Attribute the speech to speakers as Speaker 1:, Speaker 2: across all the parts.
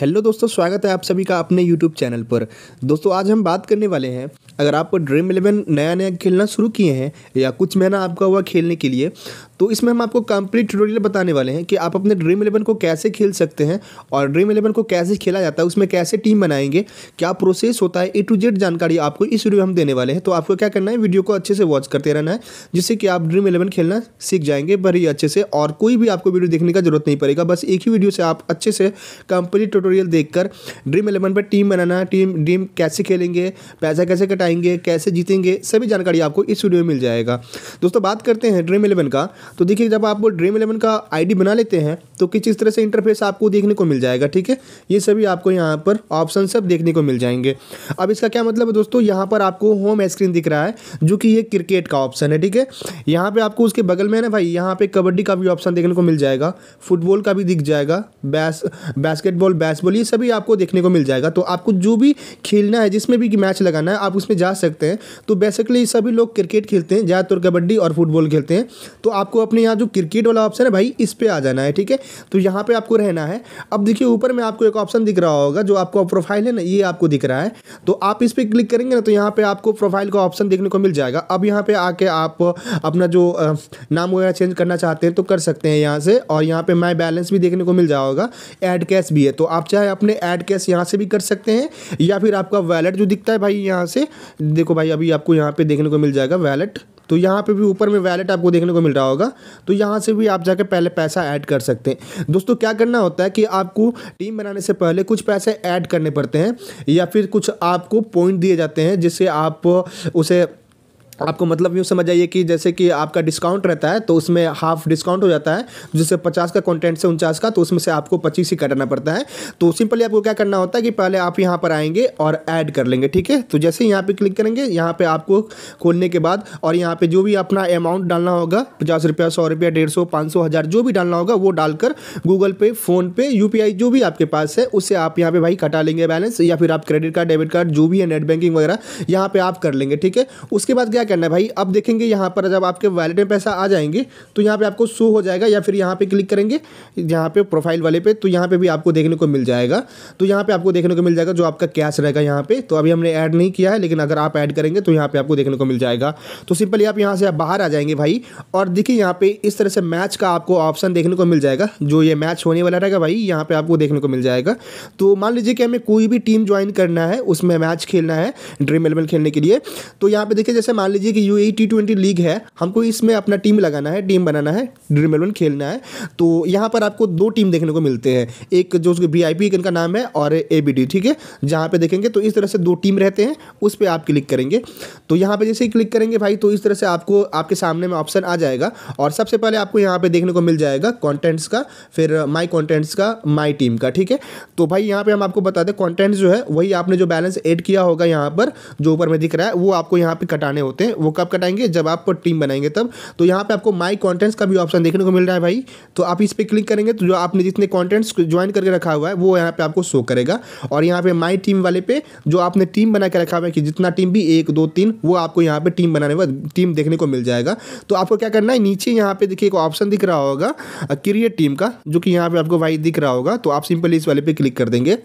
Speaker 1: hello दोस्तों स्वागत है आप सभी का अपने यूट्यूब चैनल पर दोस्तों आज हम बात करने वाले हैं अगर आप ड्रीम इलेवन नया नया खेलना शुरू किए हैं या कुछ महीना आपका हुआ खेलने के लिए तो इसमें हम आपको कंप्लीट ट्यूटोरियल बताने वाले हैं कि आप अपने ड्रीम इलेवन को कैसे खेल सकते हैं और ड्रीम इलेवन को कैसे खेला जाता है उसमें कैसे टीम बनाएंगे क्या प्रोसेस होता है ए टू जेड जानकारी आपको इस वीडियो में हम देने वाले हैं तो आपको क्या करना है वीडियो को अच्छे से वॉच करते रहना है जिससे कि आप ड्रीम इलेवन खेलना सीख जाएंगे बड़ी अच्छे से और कोई भी आपको वीडियो देखने का जरूरत नहीं पड़ेगा बस एक ही वीडियो से आप अच्छे से कंप्लीट ट्यूटोरियल देखकर ड्रीम इलेवन पर टीम बनाना टीम ड्रीम कैसे खेलेंगे पैसा कैसे कटाएंगे कैसे जीतेंगे सभी जानकारी आपको इस वीडियो में मिल जाएगा दोस्तों बात करते हैं ड्रीम इलेवन का तो देखिए जब आप ड्रीम इलेवन का आई बना लेते हैं तो किस इस तरह से इंटरफेस आपको देखने को मिल जाएगा ठीक है ये सभी आपको यहाँ पर ऑप्शन सब देखने को मिल जाएंगे अब इसका क्या मतलब है दोस्तों यहाँ पर आपको होम स्क्रीन दिख रहा है जो कि ये क्रिकेट का ऑप्शन है ठीक है यहाँ पे आपको उसके बगल में ना भाई यहाँ पे कबड्डी का भी ऑप्शन देखने को मिल जाएगा फुटबॉल का भी दिख जाएगा बैस बैस्केटबॉल बैस बेसबॉल ये सभी आपको देखने को मिल जाएगा तो आपको जो भी खेलना है जिसमें भी मैच लगाना है आप उसमें जा सकते हैं तो बेसिकली सभी लोग क्रिकेट खेलते हैं ज़्यादातर कबड्डी और फुटबॉल खेलते हैं तो आपको अपने यहाँ जो क्रिकेट वाला ऑप्शन है भाई इस पर आ जाना है ठीक है तो यहाँ पर आपको रहना है अब देखिए ऊपर में आपको एक ऑप्शन दिख रहा होगा जो आपका प्रोफाइल है ना ये आपको दिख रहा है तो आप इस पर क्लिक करेंगे ना तो यहाँ पर आपको प्रोफाइल का ऑप्शन देखने को मिल जाएगा अब यहाँ पर आके आप अपना जो नाम वगैरह चेंज करना चाहते हैं तो कर सकते हैं यहाँ से और यहाँ पर माई बैलेंस भी देखने को मिल जाएगा एड कैश भी है तो आप आप चाहे अपने ऐड कैश यहाँ से भी कर सकते हैं या फिर आपका वैलेट जो दिखता है भाई यहाँ से देखो भाई अभी आपको यहाँ पे देखने को मिल जाएगा वैलेट तो यहाँ पे भी ऊपर में वैलेट आपको देखने को मिल रहा होगा तो यहाँ से भी आप जाके पहले पैसा ऐड कर सकते हैं दोस्तों क्या करना होता है कि आपको टीम बनाने से पहले कुछ पैसे ऐड करने पड़ते हैं या फिर कुछ आपको पॉइंट दिए जाते हैं जिससे आप उसे आपको मतलब यूँ समझ आइए कि जैसे कि आपका डिस्काउंट रहता है तो उसमें हाफ डिस्काउंट हो जाता है जैसे पचास का कॉन्टेंट से उनचास का तो उसमें से आपको पच्चीस ही कटाना पड़ता है तो सिंपली आपको क्या करना होता है कि पहले आप यहाँ पर आएंगे और ऐड कर लेंगे ठीक है तो जैसे यहाँ पर क्लिक करेंगे यहाँ पर आपको खोलने के बाद और यहाँ पर जो भी अपना अमाउंट डालना होगा पचास रुपया सौ रुपया डेढ़ सौ पाँच सौ हज़ार जो भी डालना होगा वो डालकर गूगल पे फ़ोन पे यू जो भी आपके पास है उससे आप यहाँ पे भाई कटा लेंगे बैलेंस या फिर आप क्रेडिट कार्ड डेबिट कार्ड जो भी है नेट बैंकिंग वगैरह यहाँ पे आप कर लेंगे ठीक है उसके बाद क्या करना है भाई अब देखेंगे यहाँ पर जब आपके वैलेट में पैसा आ जाएंगे तो यहाँ पर आपको शो हो जाएगा या फिर यहाँ पर क्लिक करेंगे यहाँ पर प्रोफाइल वाले पे तो यहाँ पर भी आपको देखने को मिल जाएगा तो यहाँ पर आपको देखने को मिल जाएगा जो आपका कैश रहेगा यहाँ पर तो अभी हमने ऐड नहीं किया है लेकिन अगर आप ऐड करेंगे तो यहाँ पर आपको देखने को मिल जाएगा तो सिंपली आप यहाँ से बाहर आ जाएंगे भाई और देखिए यहाँ पे इस तरह से मैच का आपको ऑप्शन देखने को मिल जाएगा जो ये मैच होने वाला रहेगा भाई यहाँ पे आपको देखने को मिल जाएगा तो मान लीजिए कि हमें कोई भी टीम ज्वाइन करना है उसमें मैच खेलना है ड्रीम इलेवन खेलने के लिए तो यहाँ पे देखिए जैसे मान लीजिए लीजिए कि यू टी ट्वेंटी लीग है हमको इसमें अपना टीम लगाना है टीम बनाना है ड्रीम इलेवन खेलना है तो यहाँ पर आपको दो टीम देखने को मिलते हैं एक जो उसके वी आई पी का नाम है और ए बी डी ठीक है जहाँ पर देखेंगे तो इस तरह से दो टीम रहते हैं उस पर आप क्लिक करेंगे तो यहाँ पे जैसे ही क्लिक करेंगे भाई तो इस तरह से आपको आपके सामने में ऑप्शन आ जाएगा और सबसे पहले आपको यहाँ पे देखने को मिल जाएगा कॉन्टेंट्स का फिर माई कॉन्टेंट्स का माई टीम का ठीक है तो भाई यहाँ पे हम आपको बता दें कॉन्टेंट्स जो है वही आपने जो बैलेंस एड किया होगा यहाँ पर जो ऊपर में दिख रहा है वो आपको यहाँ पर कटाने होते सकते हैं वो कब कटाएंगे जब आप टीम बनाएंगे तब तो यहाँ पे आपको माई कॉन्टेंट्स का भी ऑप्शन देखने को मिल रहा है भाई तो आप इस पर क्लिक करेंगे तो जो आपने जितने कॉन्टेंट्स ज्वाइन करके रखा हुआ है वो यहाँ पे आपको शो करेगा और यहाँ पे माई टीम वाले पे जो आपने टीम बना के रखा हुआ है कि जितना टीम भी एक दो तीन वो आपको यहाँ पे टीम बनाने वाले टीम देखने को मिल जाएगा तो आपको क्या करना है नीचे यहाँ पे देखिए एक ऑप्शन दिख रहा होगा क्रिएट टीम का जो कि यहाँ पे आपको भाई दिख रहा होगा तो आप सिंपली इस वाले पे क्लिक कर देंगे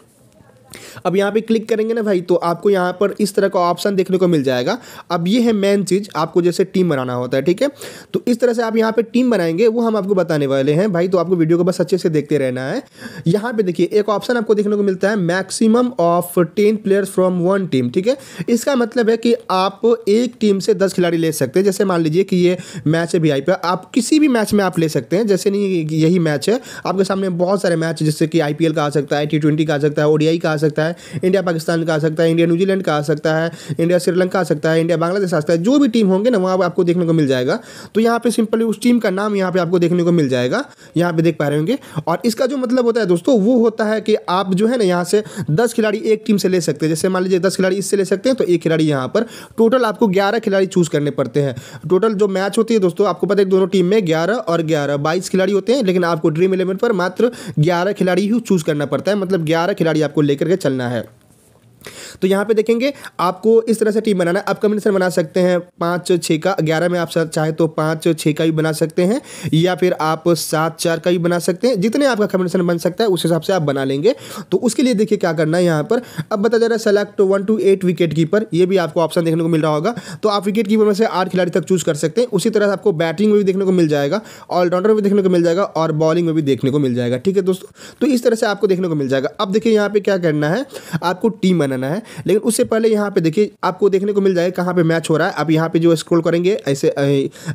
Speaker 1: अब यहाँ पे क्लिक करेंगे ना भाई तो आपको यहाँ पर इस तरह का ऑप्शन देखने को मिल जाएगा अब ये है मेन चीज़ आपको जैसे टीम बनाना होता है ठीक है तो इस तरह से आप यहाँ पे टीम बनाएंगे वो हम आपको बताने वाले हैं भाई तो आपको वीडियो को बस अच्छे से देखते रहना है यहाँ पे देखिए एक ऑप्शन आपको देखने को मिलता है maximum of ten players from one team ठीक है इसका मतलब है कि आप एक टीम से दस खिलाड़ी ले सकते हैं जैसे मान लीजिए कि ये मैच है वी आप किसी भी मैच में आप ले सकते हैं जैसे नहीं यही मैच है आपके सामने बहुत सारे मैच जैसे कि आई का आ सकता है टी का आ सकता है ओडीआई का आ सकता है इंडिया पाकिस्तान का आ सकता है इंडिया न्यूजीलैंड का आ सकता है इंडिया श्रीलंका आ सकता है इंडिया बांग्लादेश आ सकता है जो भी टीम होंगे ना वहाँ आपको देखने को मिल जाएगा तो यहाँ पर सिंपली उस टीम का नाम यहाँ पर आपको देखने को मिल जाएगा यहाँ पर देख पा रहे होंगे और इसका जो मतलब होता है दोस्तों वो होता है कि आप जो है ना यहाँ से दस खिलाड़ी एक टीम से ले सकते हैं जैसे मान लीजिए दस खिलाड़ी इससे ले सकते हैं तो एक खिलाड़ी यहाँ पर टोटल आपको ग्यारह खिलाड़ी चूज़ करने पड़ते हैं टोटल जो मैच होती है दोस्तों आपको पता है दोनों टीम में ग्यारह और ग्यारह बाईस खिलाड़ी होते हैं लेकिन आपको ड्रीम इलेवन पर मात्र ग्यारह खिलाड़ी ही चूज़ करना पड़ता है मतलब ग्यारह खिलाड़ी आपको लेकर करके चलना है तो यहाँ पे देखेंगे आपको इस तरह से टीम बनाना है आप कम्बिनेशन बना सकते हैं पाँच छः का ग्यारह में आप चाहे तो पाँच छः का भी बना सकते हैं या फिर आप सात चार का भी बना सकते हैं जितने आपका कम्बिनेशन बन सकता है उस हिसाब से आप बना लेंगे तो उसके लिए देखिए क्या करना है यहाँ पर अब बता जा रहा है select one two eight wicket keeper ये भी आपको ऑप्शन देखने को मिल रहा होगा तो आप विकेट कीपर में से आठ खिलाड़ी तक चूज कर सकते हैं उसी तरह आपको बैटिंग में भी देखने को मिल जाएगा ऑलराउंडर में भी देखने को मिल जाएगा और बॉलिंग में भी देखने को मिल जाएगा ठीक है दोस्तों तो इस तरह से आपको देखने को मिल जाएगा अब देखिए यहाँ पर क्या करना है आपको टीम बनाना बनाना है लेकिन उससे पहले यहाँ पे देखिए आपको देखने को मिल जाएगा कहाँ पे मैच हो रहा है आप यहाँ पे जो स्क्रोल करेंगे ऐसे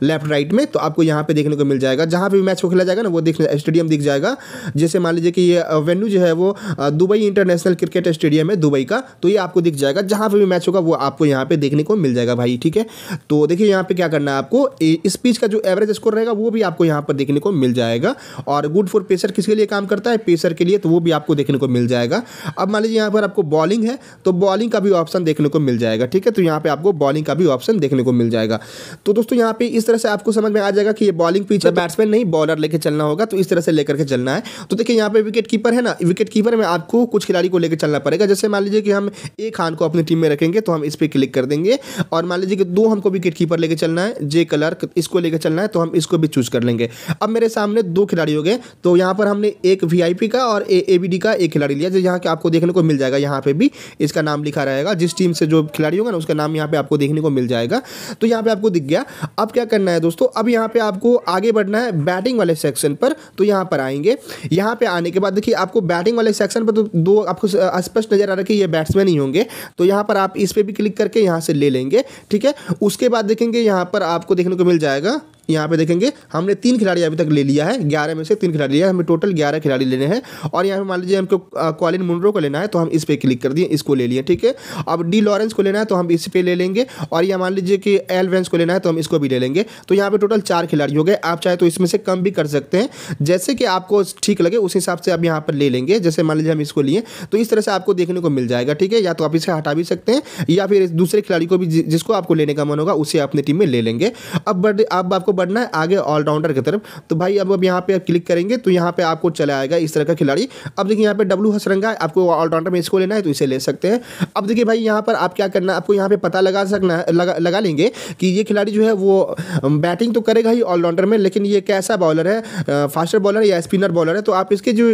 Speaker 1: लेफ्ट राइट में तो आपको यहाँ पे देखने को मिल जाएगा जहाँ पे भी मैच को खेला जाएगा ना वो दिख स्टेडियम दिख जाएगा जैसे मान लीजिए कि ये वेन्यू जो है वो दुबई इंटरनेशनल क्रिकेट स्टेडियम है दुबई का तो ये आपको दिख जाएगा जहाँ पर भी मैच होगा वो आपको यहाँ पे देखने को मिल जाएगा भाई ठीक है तो देखिए यहाँ पे क्या करना है आपको इस पिच का जो एवरेज स्कोर रहेगा वो भी आपको यहाँ पर देखने को मिल जाएगा और गुड फॉर पेसर किसके लिए काम करता है पेसर के लिए तो वो भी आपको देखने को मिल जाएगा अब मान लीजिए यहाँ पर आपको बॉलिंग है तो बॉलिंग का भी ऑप्शन देखने को मिल जाएगा ठीक है तो यहाँ पे आपको बॉलिंग का भी ऑप्शन देखने को मिल जाएगा तो दोस्तों यहाँ पे इस तरह से आपको समझ में आ जाएगा कि ये बॉलिंग पीछे है बैट्समैन नहीं बॉलर लेकर चलना होगा तो इस तरह से लेकर के चलना है तो देखिए यहाँ पे विकेट कीपर है ना विकेट कीपर में आपको कुछ खिलाड़ी को लेकर चलना पड़ेगा जैसे मान लीजिए कि हम ए खान को अपनी टीम में रखेंगे तो हम इस पर क्लिक कर देंगे और मान लीजिए कि दो हमको विकेट कीपर लेकर चलना है जे कलर इसको लेकर चलना है तो हम इसको भी चूज कर लेंगे अब मेरे सामने दो खिलाड़ी हो गए तो यहाँ पर हमने एक वी का और ए का एक खिलाड़ी लिया जो यहाँ के आपको देखने को मिल जाएगा यहाँ पे भी इसका नाम लिखा रहेगा जिस टीम से जो खिलाड़ी होगा ना उसका नाम यहाँ पे आपको देखने को मिल जाएगा तो यहाँ पे आपको दिख गया अब क्या करना है दोस्तों अब यहाँ पे आपको आगे बढ़ना है बैटिंग वाले सेक्शन पर तो यहाँ पर आएंगे यहाँ पे आने के बाद देखिए आपको बैटिंग वाले सेक्शन पर तो दो आपको स्पष्ट नजर आ रहा है कि ये बैट्समैन ही होंगे तो यहाँ पर आप इस पर भी क्लिक करके यहाँ से ले लेंगे ठीक है उसके बाद देखेंगे यहाँ पर आपको देखने को मिल जाएगा यहाँ पे देखेंगे हमने तीन खिलाड़ी अभी तक ले लिया है ग्यारह में से तीन खिलाड़ी लिया हमें टोटल ग्यारह खिलाड़ी लेने हैं और यहाँ पे मान लीजिए हमको क्वालिन मुंड्रो को लेना है तो हम इस पर क्लिक कर दिए इसको ले लिए ठीक है अब डी लॉरेंस को लेना है तो हम इस पर ले लेंगे और यहाँ मान लीजिए कि एल वेंस को लेना है तो हम इसको भी ले लेंगे तो यहाँ पर टोटल चार खिलाड़ी हो गए आप चाहे तो इसमें से कम भी कर सकते हैं जैसे कि आपको ठीक लगे उस हिसाब से आप यहाँ पर ले लेंगे जैसे मान लीजिए हम इसको लिए तो इस तरह से आपको देखने को मिल जाएगा ठीक है या तो आप इसे हटा भी सकते हैं या फिर दूसरे खिलाड़ी को भी जिसको आपको लेने का मन होगा उसे अपनी टीम में ले लेंगे अब अब आपको बढ़ना है आगे ऑलराउंडर की तरफ तो भाई अब अब यहाँ पे आप क्लिक करेंगे तो यहाँ पे आपको चला आएगा इस तरह का खिलाड़ी अब देखिए यहाँ पे डब्लू हसरंगा है आपको ऑलराउंडर में इसको लेना है तो इसे ले सकते हैं अब देखिए भाई यहाँ पर आप क्या करना आपको यहाँ पे पता लगा सकना लगा लगा लेंगे कि ये खिलाड़ी जो है वो बैटिंग तो करेगा ही ऑलराउंडर में लेकिन ये कैसा बॉलर है फास्टर बॉलर या स्पिनर बॉलर है तो आप इसके जो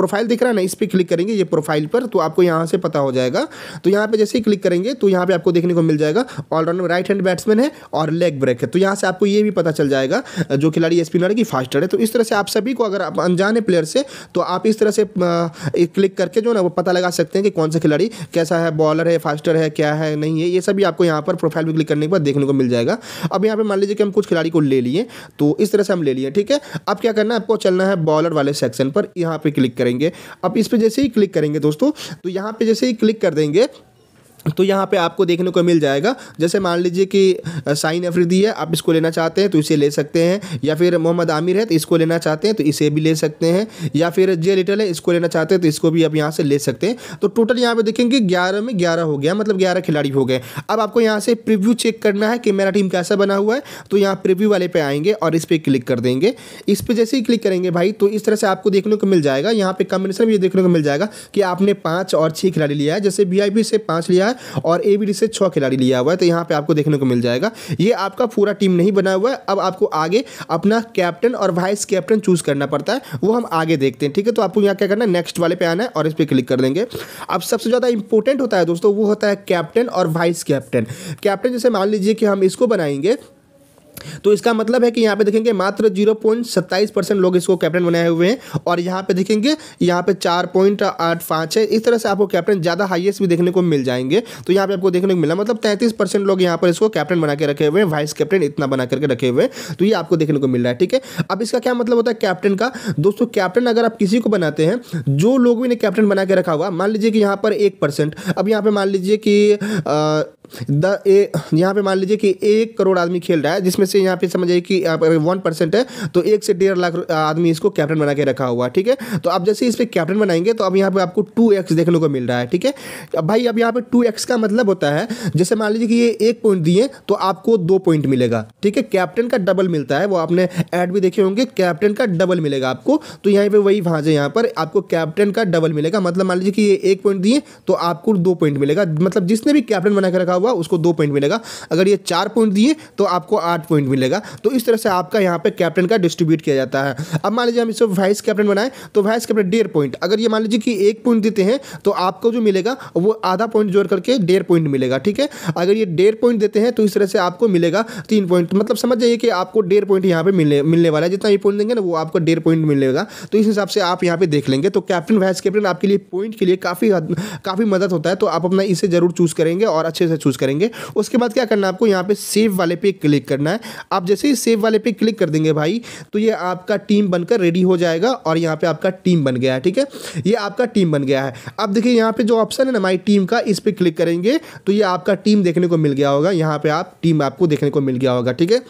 Speaker 1: प्रोफाइल दिख रहा है ना इस पर क्लिक करेंगे ये प्रोफाइल पर तो आपको यहाँ से पता हो जाएगा तो यहाँ पर जैसे ही क्लिक करेंगे तो यहाँ पर आपको देखने को मिल जाएगा ऑलराउंडर राइट हैंड बैट्समैन है और लेग ब्रेक है तो यहाँ से आपको ये भी पता चल चल जाएगा जो खिलाड़ी स्पिनर की फास्टर है तो इस तरह से आप सभी को अगर आप अनजाने प्लेयर से तो आप इस तरह से क्लिक करके जो ना वो पता लगा सकते हैं कि कौन सा खिलाड़ी कैसा है बॉलर है फास्टर है क्या है नहीं है ये सभी आपको यहाँ पर प्रोफाइल पर क्लिक करने के बाद देखने को मिल जाएगा अब यहाँ पर मान लीजिए कि हम कुछ खिलाड़ी को ले लिए तो इस तरह से हम ले लिए ठीक है अब क्या करना है आपको चलना है बॉलर वाले सेक्शन पर यहाँ पर क्लिक करेंगे अब इस पर जैसे ही क्लिक करेंगे दोस्तों तो यहाँ पर जैसे ही क्लिक कर देंगे तो यहाँ पे आपको देखने को मिल जाएगा जैसे मान लीजिए कि साइन अफरीदी है आप इसको लेना चाहते हैं तो इसे ले सकते हैं या फिर मोहम्मद आमिर है तो इसको लेना चाहते हैं तो इसे भी ले सकते हैं या फिर जे लिटल है इसको लेना चाहते हैं तो इसको भी आप यहाँ से ले सकते हैं तो टोटल यहाँ पे देखेंगे ग्यारह में ग्यारह हो गया मतलब ग्यारह खिलाड़ी हो गए अब आपको यहाँ से प्रिव्यू चेक करना है कि मेरा टीम कैसा बना हुआ है तो यहाँ प्रिव्यू वाले पर आएंगे और इस पर क्लिक कर देंगे इस पर जैसे ही क्लिक करेंगे भाई तो इस तरह से आपको देखने को मिल जाएगा यहाँ पर कम्बिनेशन भी देखने को मिल जाएगा कि आपने पाँच और छः खिलाड़ी लिया है जैसे वी से पाँच लिया है और ए से छः खिलाड़ी लिया हुआ है तो यहाँ पर आपको देखने को मिल जाएगा ये आपका पूरा टीम नहीं बना हुआ है अब आपको आगे अपना कैप्टन और वाइस कैप्टन चूज करना पड़ता है वो हम आगे देखते हैं ठीक है तो आपको यहाँ क्या करना है नेक्स्ट वाले पे आना है और इस पर क्लिक कर देंगे अब सबसे ज़्यादा इंपॉर्टेंट होता है दोस्तों वो होता है कैप्टन और वाइस कैप्टन कैप्टन जैसे मान लीजिए कि हम इसको बनाएंगे तो इसका मतलब है कि यहाँ पे देखेंगे मात्र जीरो पॉइंट सत्ताईस परसेंट लोग इसको कैप्टन बनाए हुए हैं और यहाँ पे देखेंगे यहाँ पे चार पॉइंट आठ पाँच है इस तरह से आपको कैप्टन ज़्यादा हाइएस्ट भी देखने को मिल जाएंगे तो यहाँ पे आपको देखने को मिला मतलब तैंतीस परसेंट लोग यहाँ पर इसको कैप्टन बना के रखे हुए हैं वाइस कैप्टन इतना बना करके रखे हुए हैं तो ये आपको देखने को मिल रहा है ठीक है अब इसका क्या मतलब होता है कैप्टन का दोस्तों कैप्टन अगर आप किसी को बनाते हैं जो लोग भी ने कैप्टन बना के रखा हुआ मान लीजिए कि यहाँ पर एक अब यहाँ पर मान लीजिए कि द ए यहाँ पे मान लीजिए कि एक करोड़ आदमी खेल रहा है जिसमें से यहाँ पे समझ समझिए कि वन परसेंट है तो एक से डेढ़ लाख आदमी इसको कैप्टन बना के रखा हुआ है ठीक है तो अब जैसे इस पर कैप्टन बनाएंगे तो अब यहाँ पे आपको टू एक्स देखने को मिल रहा है ठीक है भाई अब यहाँ पे टू एक्स का मतलब होता है जैसे मान लीजिए कि ये एक पॉइंट दिए तो आपको दो पॉइंट मिलेगा ठीक है कैप्टन का डबल मिलता है वो आपने एड भी देखे होंगे कैप्टन का डबल मिलेगा आपको तो यहाँ पर वही भाजे यहाँ पर आपको कैप्टन का डबल मिलेगा मतलब मान लीजिए कि ये एक पॉइंट दिए तो आपको दो पॉइंट मिलेगा मतलब जिसने भी कैप्टन बना के रखा पड़ा हुआ उसको दो पॉइंट मिलेगा अगर ये चार पॉइंट दिए तो आपको आठ पॉइंट मिलेगा तो इस तरह से आपका यहाँ पे कैप्टन का डिस्ट्रीब्यूट किया जाता है अब मान लीजिए हम इसको वाइस कैप्टन बनाएं तो वाइस कैप्टन डेढ़ पॉइंट अगर ये मान लीजिए कि एक पॉइंट देते हैं तो आपको जो मिलेगा वो आधा पॉइंट जोड़ करके डेढ़ पॉइंट मिलेगा ठीक है अगर ये डेढ़ पॉइंट देते हैं तो इस तरह से आपको मिलेगा तीन पॉइंट मतलब समझ जाइए कि आपको डेढ़ पॉइंट यहाँ पे मिलने मिलने वाला है जितना ये पॉइंट देंगे ना वो आपको डेढ़ पॉइंट मिलेगा तो इस हिसाब से आप यहाँ पे देख लेंगे तो कैप्टन वाइस कैप्टन आपके लिए पॉइंट के लिए काफ़ी काफ़ी मदद होता है तो आप अपना इसे ज़रूर चूज़ करेंगे और अच्छे से चूज़ करेंगे उसके बाद क्या करना है आपको यहाँ पे सेव वाले पे क्लिक करना है आप जैसे ही सेव वाले पे क्लिक कर देंगे भाई तो ये आपका टीम बनकर रेडी हो जाएगा और यहाँ पे आपका टीम बन गया है ठीक है ये आपका टीम बन गया है अब देखिए यहाँ पे जो ऑप्शन है ना माई टीम का इस पर क्लिक करेंगे तो ये आपका टीम देखने को मिल गया होगा यहाँ पे आप टीम आपको देखने को मिल गया होगा ठीक है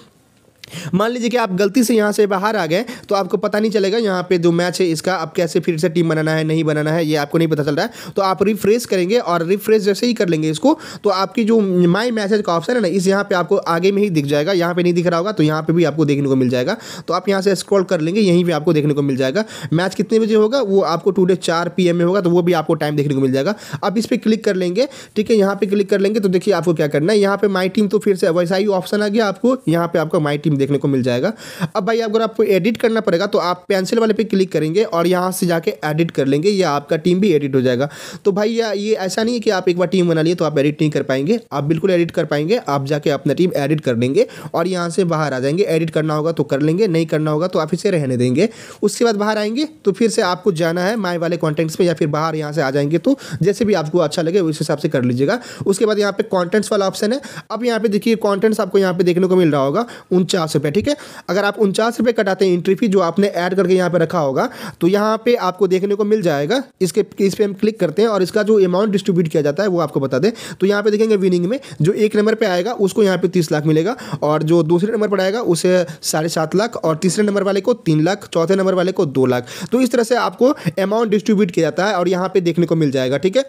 Speaker 1: मान लीजिए कि आप गलती से यहाँ से बाहर आ गए तो आपको पता नहीं चलेगा यहाँ पे जो मैच है इसका आप कैसे फिर से टीम बनाना है नहीं बनाना है ये आपको नहीं पता चल रहा है तो आप रिफ्रेश करेंगे और रिफ्रेश जैसे ही कर लेंगे इसको तो आपकी जो माई मैसेज का ऑप्शन है ना इस यहाँ पर आपको आगे में ही दिख जाएगा यहाँ पर नहीं दिख रहा होगा तो यहाँ पर भी आपको देखने को मिल जाएगा तो आप यहाँ से स्क्रॉल कर लेंगे यहीं पर आपको देखने को मिल जाएगा मैच कितने बजे होगा वो आपको टू डे चार पी में होगा तो वो भी आपको टाइम देखने को मिल जाएगा आप इस पर क्लिक कर लेंगे ठीक है यहाँ पर क्लिक कर लेंगे तो देखिए आपको क्या करना है यहाँ पर माई टीम तो फिर से वैसा ही ऑप्शन आ गया आपको यहाँ पर आपका माई टीम ऑप्शन देखने को मिल जाएगा अब भाई अगर आपको एडिट करना पड़ेगा तो आप पेंसिल वाले पे क्लिक करेंगे और यहाँ से जाके एडिट कर लेंगे या आपका टीम भी एडिट हो जाएगा तो भाई या ये ऐसा नहीं है कि आप एक बार टीम बना लिए तो आप एडिट नहीं कर पाएंगे आप बिल्कुल एडिट कर पाएंगे आप जाके अपना टीम एडिट कर लेंगे और यहाँ से बाहर आ जाएंगे एडिट करना होगा तो कर लेंगे नहीं करना होगा तो आप इसे रहने देंगे उसके बाद बाहर आएंगे तो फिर से आपको जाना है माई वाले कॉन्टेंट्स पर या फिर बाहर यहाँ से आ जाएंगे तो जैसे भी आपको अच्छा लगे उस हिसाब से कर लीजिएगा उसके बाद यहाँ पे कॉन्टेंट्स वाला ऑप्शन है अब यहाँ पे देखिए कॉन्टेंट्स आपको यहाँ पे देखने को मिल रहा होगा उनचास उनचास रुपये ठीक है अगर आप उनचास रुपये कटाते हैं एंट्री फी जो आपने ऐड करके यहाँ पे रखा होगा तो यहाँ पे आपको देखने को मिल जाएगा इसके इस पर हम क्लिक करते हैं और इसका जो अमाउंट डिस्ट्रीब्यूट किया जाता है वो आपको बता दें तो यहाँ पर देखेंगे विनिंग में जो एक नंबर पर आएगा उसको यहाँ पर तीस लाख मिलेगा और जो दूसरे नंबर पर आएगा उसे साढ़े लाख और तीसरे नंबर वाले को तीन लाख चौथे नंबर वाले को दो लाख तो इस तरह से आपको अमाउंट डिस्ट्रीब्यूट किया जाता है और यहाँ पर देखने को मिल जाएगा ठीक है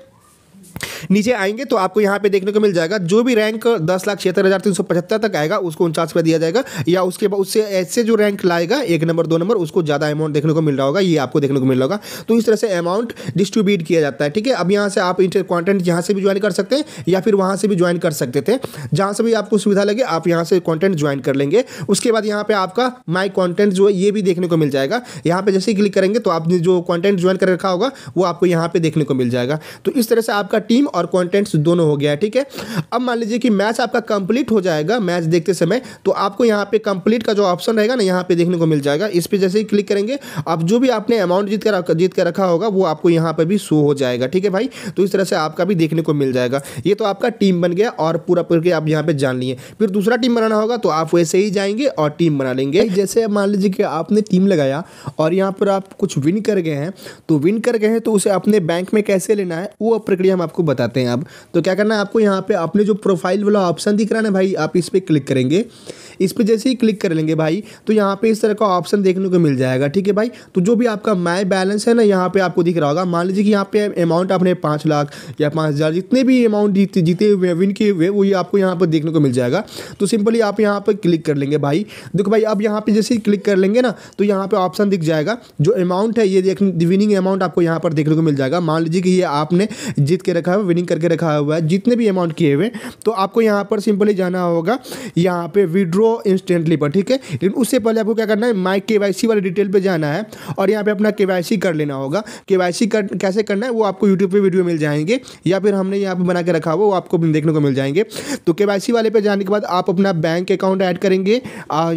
Speaker 1: नीचे आएंगे तो आपको यहाँ पे देखने को मिल जाएगा जो भी रैंक दस लाख छिहत्तर हज़ार तीन सौ पचहत्तर तक आएगा उसको उनचास रुपये दिया जाएगा या उसके बाद उससे ऐसे जो रैंक लाएगा एक नंबर दो नंबर उसको ज़्यादा अमाउंट देखने को मिल रहा होगा ये आपको देखने को मिल रहा होगा तो इस तरह से अमाउंट डिस्ट्रीब्यूट किया जाता है ठीक है अब यहाँ से आप इंटर कॉन्टेंट यहाँ से भी ज्वाइन कर सकते हैं या फिर वहाँ से भी ज्वाइन कर सकते थे जहाँ से भी आपको सुविधा लगे आप यहाँ से कॉन्टेंट ज्वाइन कर लेंगे उसके बाद यहाँ पर आपका माई कॉन्टेंट जो है ये भी देखने को मिल जाएगा यहाँ पर जैसे ही क्लिक करेंगे तो आपने जो कॉन्टेंट ज्वाइन कर रखा होगा वो आपको यहाँ पर देखने को मिल जाएगा तो इस तरह से आपका टीम और कॉन्टेंट्स दोनों हो गया है ठीक है अब मान लीजिए कि मैच आपका कंप्लीट हो जाएगा मैच देखते समय तो आपको यहाँ पे कंप्लीट का जो ऑप्शन रहेगा ना यहाँ पे देखने को मिल जाएगा इस पर जैसे ही क्लिक करेंगे अब जो भी आपने अमाउंट जीत कर जीत कर रखा होगा वो आपको यहाँ पर भी शो हो जाएगा ठीक है भाई तो इस तरह से आपका भी देखने को मिल जाएगा ये तो आपका टीम बन गया और पूरा पूरे आप यहाँ पर जान लिए फिर दूसरा टीम बनाना होगा तो आप वैसे ही जाएंगे और टीम बना लेंगे जैसे मान लीजिए कि आपने टीम लगाया और यहाँ पर आप कुछ विन कर गए हैं तो विन कर गए हैं तो उसे अपने बैंक में कैसे लेना है वो प्रक्रिया हम आपको बता बताते हैं आप तो क्या करना है आपको यहाँ पे अपने जो प्रोफाइल वाला ऑप्शन दिख रहा है ना भाई आप इस पर क्लिक करेंगे इस पर जैसे ही क्लिक कर लेंगे भाई तो यहाँ पे इस तरह का ऑप्शन देखने को मिल जाएगा ठीक है भाई तो जो भी आपका माई बैलेंस है ना यहाँ पर आपको दिख रहा होगा मान लीजिए कि यहाँ पे अमाउंट आपने पाँच लाख या पाँच हज़ार जितने भी अमाउंट जीते जीते हुए विन किए हुए वो ये आपको यहाँ पर देखने को मिल जाएगा तो सिंपली आप यहाँ पर क्लिक कर लेंगे भाई देखो भाई आप यहाँ पर जैसे ही क्लिक कर लेंगे ना तो यहाँ पर ऑप्शन दिख जाएगा जो अमाउंट है ये देख विनिंग अमाउंट आपको यहाँ पर देखने को मिल जाएगा मान लीजिए कि ये आपने जीत के रखा है विनिंग करके रखा हुआ है जितने भी अमाउंट किए हुए तो आपको यहाँ पर सिंपली जाना होगा यहाँ पर विड्रो वो इंस्टेंटली पर ठीक है लेकिन उससे पहले आपको क्या करना है माई के वाले डिटेल पर जाना है और यहाँ पर अपना के कर लेना होगा के कर, कैसे करना है वो आपको यूट्यूब पर वीडियो मिल जाएंगे या फिर हमने यहाँ पर बना के रखा हुआ वो आपको देखने को मिल जाएंगे तो के वाले पर जाने के बाद आप अपना बैंक अकाउंट ऐड करेंगे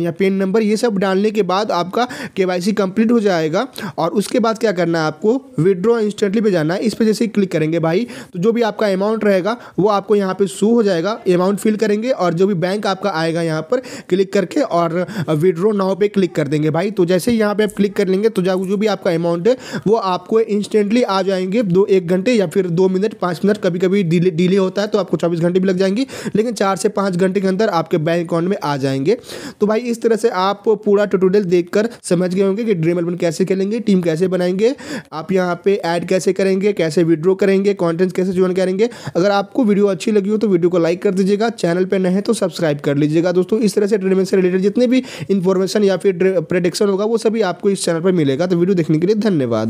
Speaker 1: या पेन नंबर ये सब डालने के बाद आपका के वाई कंप्लीट हो जाएगा और उसके बाद क्या करना है आपको विड्रॉ इंस्टेंटली पे जाना है इस पर जैसे क्लिक करेंगे भाई तो जो भी आपका अमाउंट रहेगा वो आपको यहाँ पे शो हो जाएगा अमाउंट फिल करेंगे और जो भी बैंक आपका आएगा यहाँ पर क्लिक करके और विड्रो नाव पे क्लिक कर देंगे भाई तो जैसे यहाँ पे आप क्लिक कर लेंगे तो जो भी आपका अमाउंट है वो आपको इंस्टेंटली आ जाएंगे दो एक घंटे या फिर दो मिनट पाँच मिनट कभी कभी डिले डिले होता है तो आपको चौबीस घंटे भी लग जाएंगी लेकिन चार से पाँच घंटे के अंदर आपके बैंक अकाउंट में आ जाएंगे तो भाई इस तरह से आप पूरा टोटोडल देखकर समझ गए होंगे कि ड्रीम एलेवन कैसे खेलेंगे टीम कैसे बनाएंगे आप यहाँ पे ऐड कैसे करेंगे कैसे विड्रो करेंगे कॉन्टेंट कैसे ज्वाइन करेंगे अगर आपको वीडियो अच्छी लगी हो तो वीडियो को लाइक कर दीजिएगा चैनल पर हैं तो सब्सक्राइब कर लीजिएगा दोस्तों इस तरह से ट्रेडमेंट से रिलेटेड जितने भी इन्फॉर्मेशन या फिर प्रेडिक्शन होगा वो सभी आपको इस चैनल पर मिलेगा तो वीडियो देखने के लिए धन्यवाद